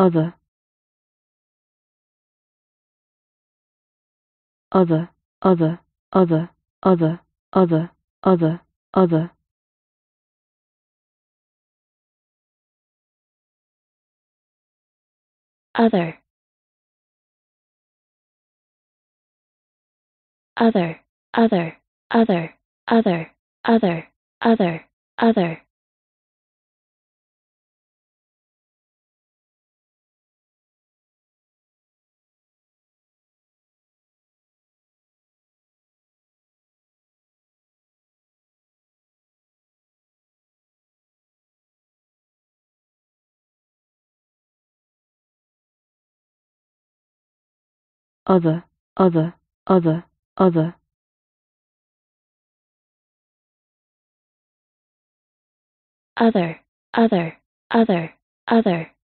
other other other other other other other other other other other other other other other other other, other, other, other. Other, other, other, other.